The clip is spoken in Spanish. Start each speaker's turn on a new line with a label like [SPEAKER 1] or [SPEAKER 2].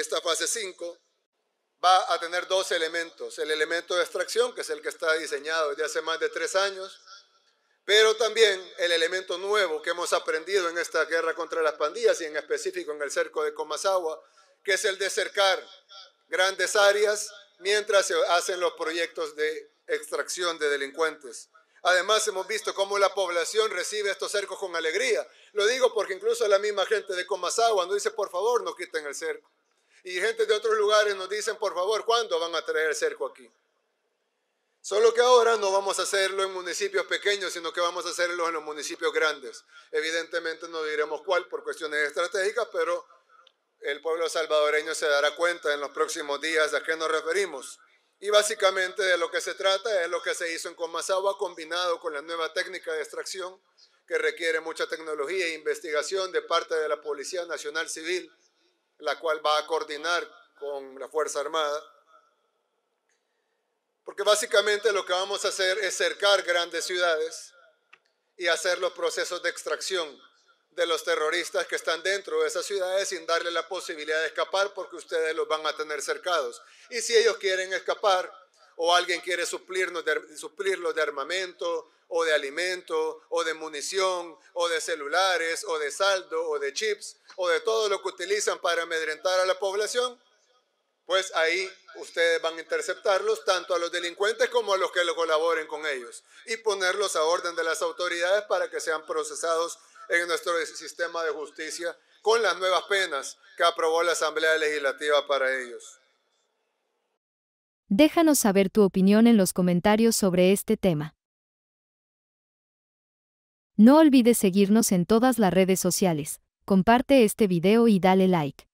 [SPEAKER 1] Esta fase 5 va a tener dos elementos. El elemento de extracción, que es el que está diseñado desde hace más de tres años, pero también el elemento nuevo que hemos aprendido en esta guerra contra las pandillas y en específico en el cerco de Comasagua, que es el de cercar grandes áreas mientras se hacen los proyectos de extracción de delincuentes. Además, hemos visto cómo la población recibe estos cercos con alegría. Lo digo porque incluso la misma gente de Comasagua nos dice, por favor, no quiten el cerco y gente de otros lugares nos dicen, por favor, ¿cuándo van a traer el cerco aquí? Solo que ahora no vamos a hacerlo en municipios pequeños, sino que vamos a hacerlo en los municipios grandes. Evidentemente no diremos cuál por cuestiones estratégicas, pero el pueblo salvadoreño se dará cuenta en los próximos días a qué nos referimos. Y básicamente de lo que se trata es lo que se hizo en Comasagua combinado con la nueva técnica de extracción que requiere mucha tecnología e investigación de parte de la Policía Nacional Civil la cual va a coordinar con la Fuerza Armada. Porque básicamente lo que vamos a hacer es cercar grandes ciudades y hacer los procesos de extracción de los terroristas que están dentro de esas ciudades sin darle la posibilidad de escapar porque ustedes los van a tener cercados. Y si ellos quieren escapar, o alguien quiere suplirnos de, suplirlos de armamento, o de alimento, o de munición, o de celulares, o de saldo, o de chips, o de todo lo que utilizan para amedrentar a la población, pues ahí ustedes van a interceptarlos, tanto a los delincuentes como a los que lo colaboren con ellos, y ponerlos a orden de las autoridades para que sean procesados en nuestro sistema de justicia con las nuevas penas que aprobó la Asamblea Legislativa para ellos.
[SPEAKER 2] Déjanos saber tu opinión en los comentarios sobre este tema. No olvides seguirnos en todas las redes sociales, comparte este video y dale like.